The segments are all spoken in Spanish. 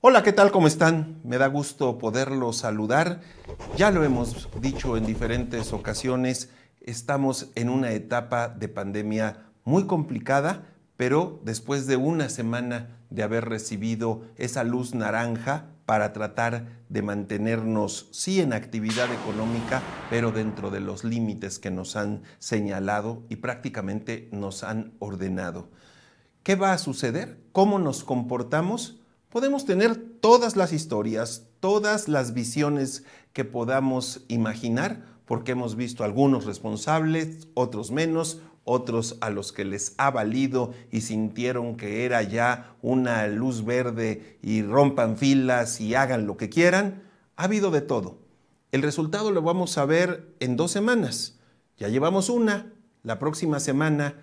Hola, ¿qué tal? ¿Cómo están? Me da gusto poderlos saludar. Ya lo hemos dicho en diferentes ocasiones, estamos en una etapa de pandemia muy complicada, pero después de una semana de haber recibido esa luz naranja para tratar de mantenernos, sí, en actividad económica, pero dentro de los límites que nos han señalado y prácticamente nos han ordenado. ¿Qué va a suceder? ¿Cómo nos comportamos? Podemos tener todas las historias, todas las visiones que podamos imaginar, porque hemos visto algunos responsables, otros menos, otros a los que les ha valido y sintieron que era ya una luz verde y rompan filas y hagan lo que quieran. Ha habido de todo. El resultado lo vamos a ver en dos semanas. Ya llevamos una, la próxima semana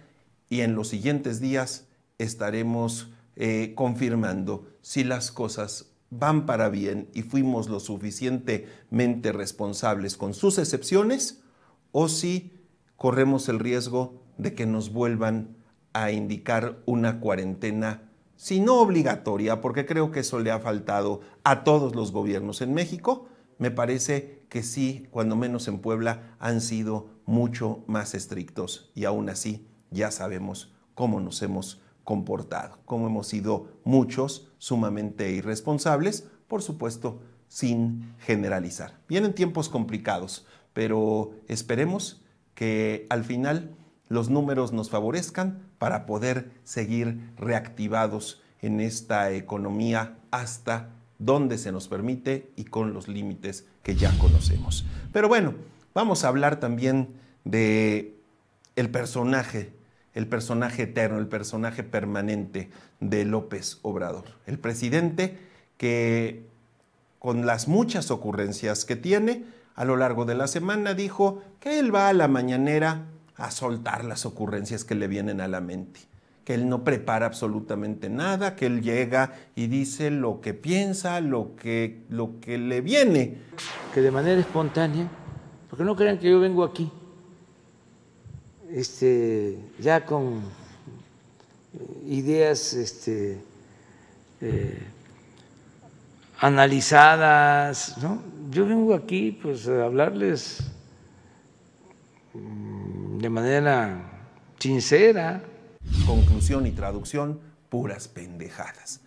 y en los siguientes días estaremos eh, confirmando si las cosas van para bien y fuimos lo suficientemente responsables con sus excepciones o si corremos el riesgo de que nos vuelvan a indicar una cuarentena, si no obligatoria, porque creo que eso le ha faltado a todos los gobiernos en México, me parece que sí, cuando menos en Puebla, han sido mucho más estrictos y aún así ya sabemos cómo nos hemos comportado, como hemos sido muchos sumamente irresponsables, por supuesto, sin generalizar. Vienen tiempos complicados, pero esperemos que al final los números nos favorezcan para poder seguir reactivados en esta economía hasta donde se nos permite y con los límites que ya conocemos. Pero bueno, vamos a hablar también de el personaje el personaje eterno, el personaje permanente de López Obrador. El presidente que, con las muchas ocurrencias que tiene, a lo largo de la semana dijo que él va a la mañanera a soltar las ocurrencias que le vienen a la mente que él no prepara absolutamente nada, que él llega y dice lo que piensa, lo que, lo que le viene. Que de manera espontánea, porque no crean que yo vengo aquí este, ya con eh, ideas este, eh, analizadas. Yo vengo aquí pues, a hablarles mm, de manera sincera. Conclusión y traducción, puras pendejadas.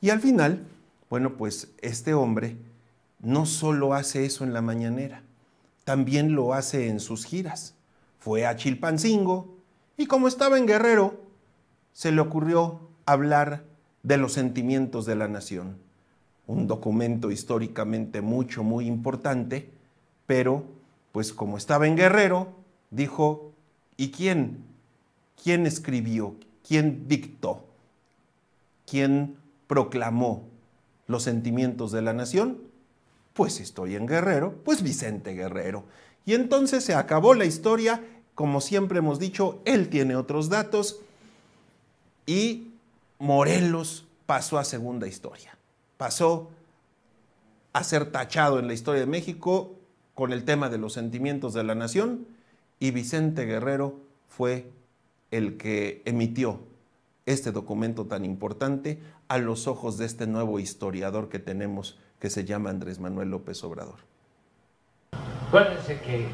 Y al final, bueno, pues este hombre no solo hace eso en la mañanera, también lo hace en sus giras fue a Chilpancingo y como estaba en Guerrero, se le ocurrió hablar de los sentimientos de la nación, un documento históricamente mucho, muy importante, pero pues como estaba en Guerrero, dijo, ¿y quién? ¿Quién escribió? ¿Quién dictó? ¿Quién proclamó los sentimientos de la nación? Pues estoy en Guerrero, pues Vicente Guerrero. Y entonces se acabó la historia, como siempre hemos dicho, él tiene otros datos y Morelos pasó a segunda historia, pasó a ser tachado en la historia de México con el tema de los sentimientos de la nación y Vicente Guerrero fue el que emitió este documento tan importante a los ojos de este nuevo historiador que tenemos que se llama Andrés Manuel López Obrador. Acuérdense que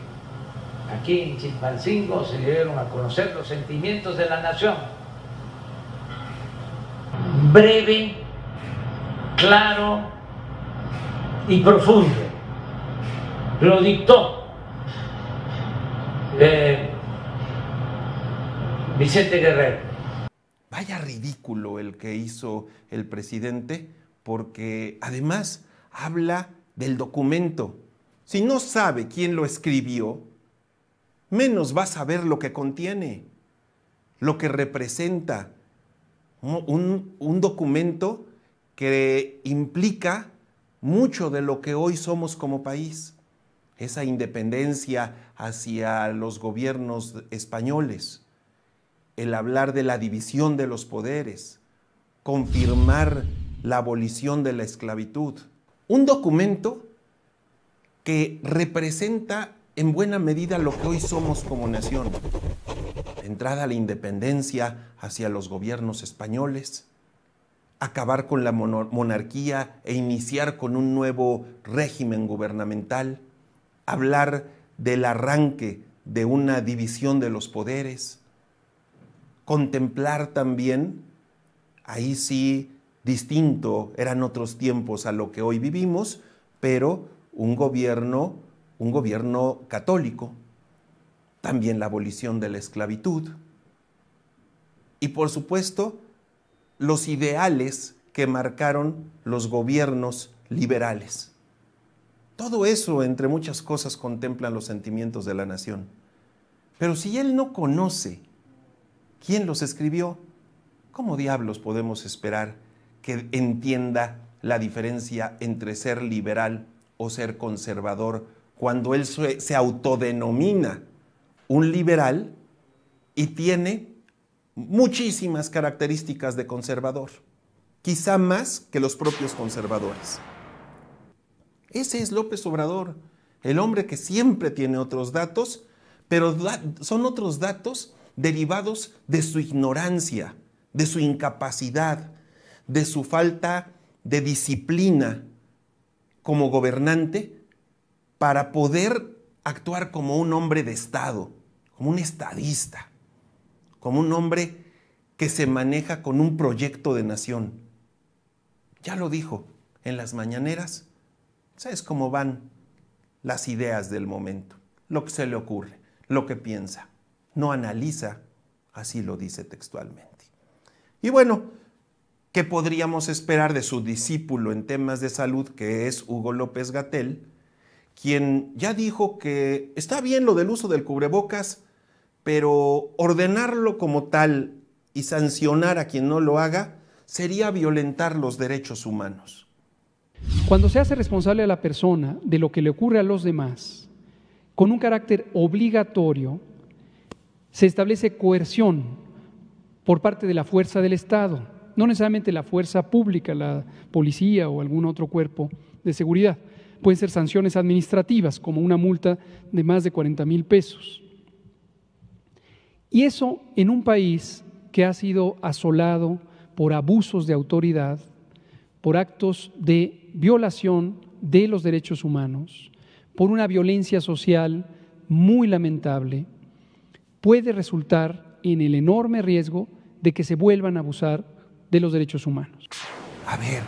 aquí en Chimpancingo se dieron a conocer los sentimientos de la nación. Breve, claro y profundo. Lo dictó eh, Vicente Guerrero. Vaya ridículo el que hizo el presidente, porque además habla del documento si no sabe quién lo escribió, menos va a saber lo que contiene, lo que representa un, documento que implica mucho de lo que hoy somos como país, esa independencia hacia los gobiernos españoles, el hablar de la división de los poderes, confirmar la abolición de la esclavitud. Un documento que representa en buena medida lo que hoy somos como nación. Entrada a la independencia hacia los gobiernos españoles, acabar con la monarquía e iniciar con un nuevo régimen gubernamental, hablar del arranque de una división de los poderes, contemplar también, ahí sí, distinto eran otros tiempos a lo que hoy vivimos, pero un gobierno, un gobierno católico, también la abolición de la esclavitud y por supuesto los ideales que marcaron los gobiernos liberales. Todo eso, entre muchas cosas, contemplan los sentimientos de la nación. Pero si él no conoce quién los escribió, ¿cómo diablos podemos esperar que entienda la diferencia entre ser liberal o ser conservador cuando él se, autodenomina un liberal y tiene muchísimas características de conservador, quizá más que los propios conservadores. Ese es López Obrador, el hombre que siempre tiene otros datos, pero son otros datos derivados de su ignorancia, de su incapacidad, de su falta de disciplina, como gobernante para poder actuar como un hombre de Estado, como un estadista, como un hombre que se maneja con un proyecto de nación. Ya lo dijo en las mañaneras, ¿sabes cómo van las ideas del momento? Lo que se le ocurre, lo que piensa, no analiza, así lo dice textualmente. Y bueno, ¿Qué podríamos esperar de su discípulo en temas de salud, que es Hugo López Gatel, quien ya dijo que está bien lo del uso del cubrebocas, pero ordenarlo como tal y sancionar a quien no lo haga sería violentar los derechos humanos? Cuando se hace responsable a la persona de lo que le ocurre a los demás, con un carácter obligatorio, se establece coerción por parte de la fuerza del Estado no necesariamente la fuerza pública, la policía o algún otro cuerpo de seguridad. Pueden ser sanciones administrativas, como una multa de más de 40 mil pesos. Y eso en un país que ha sido asolado por abusos de autoridad, por actos de violación de los derechos humanos, por una violencia social muy lamentable, puede resultar en el enorme riesgo de que se vuelvan a abusar los derechos humanos. A ver,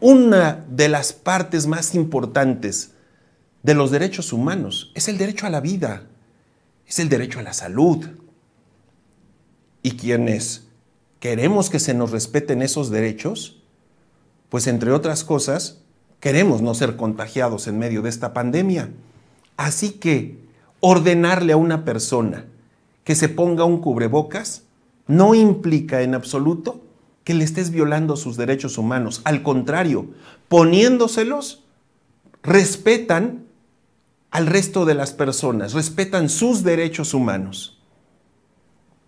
una de las partes más importantes de los derechos humanos es el derecho a la vida, es el derecho a la salud. Y quienes queremos que se nos respeten esos derechos, pues entre otras cosas, queremos no ser contagiados en medio de esta pandemia. Así que ordenarle a una persona que se ponga un cubrebocas no implica en absoluto que le estés violando sus derechos humanos. Al contrario, poniéndoselos, respetan al resto de las personas, respetan sus derechos humanos.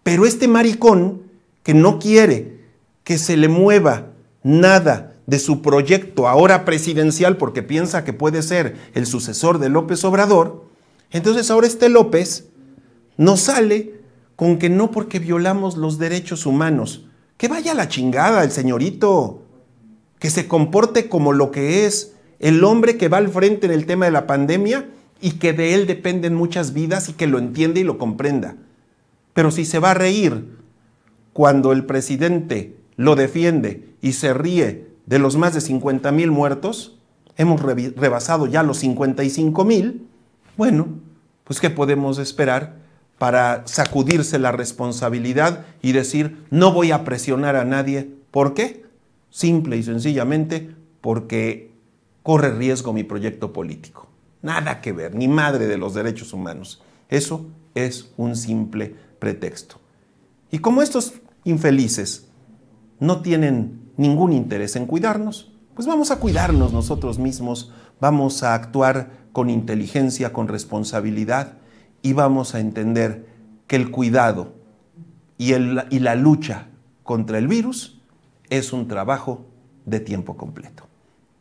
Pero este maricón que no quiere que se le mueva nada de su proyecto ahora presidencial porque piensa que puede ser el sucesor de López Obrador, entonces ahora este López nos sale con que no porque violamos los derechos humanos, que vaya a la chingada el señorito. Que se comporte como lo que es el hombre que va al frente en el tema de la pandemia y que de él dependen muchas vidas y que lo entiende y lo comprenda. Pero si se va a reír cuando el presidente lo defiende y se ríe de los más de 50 mil muertos, hemos rebasado ya los 55 mil, bueno, pues ¿qué podemos esperar para sacudirse la responsabilidad y decir, no voy a presionar a nadie. ¿Por qué? Simple y sencillamente porque corre riesgo mi proyecto político. Nada que ver, ni madre de los derechos humanos. Eso es un simple pretexto. Y como estos infelices no tienen ningún interés en cuidarnos, pues vamos a cuidarnos nosotros mismos, vamos a actuar con inteligencia, con responsabilidad y vamos a entender que el cuidado y, la lucha contra el virus es un trabajo de tiempo completo.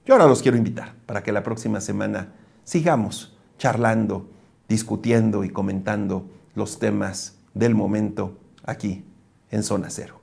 Yo ahora los quiero invitar para que la próxima semana sigamos charlando, discutiendo y comentando los temas del momento aquí en Zona Cero.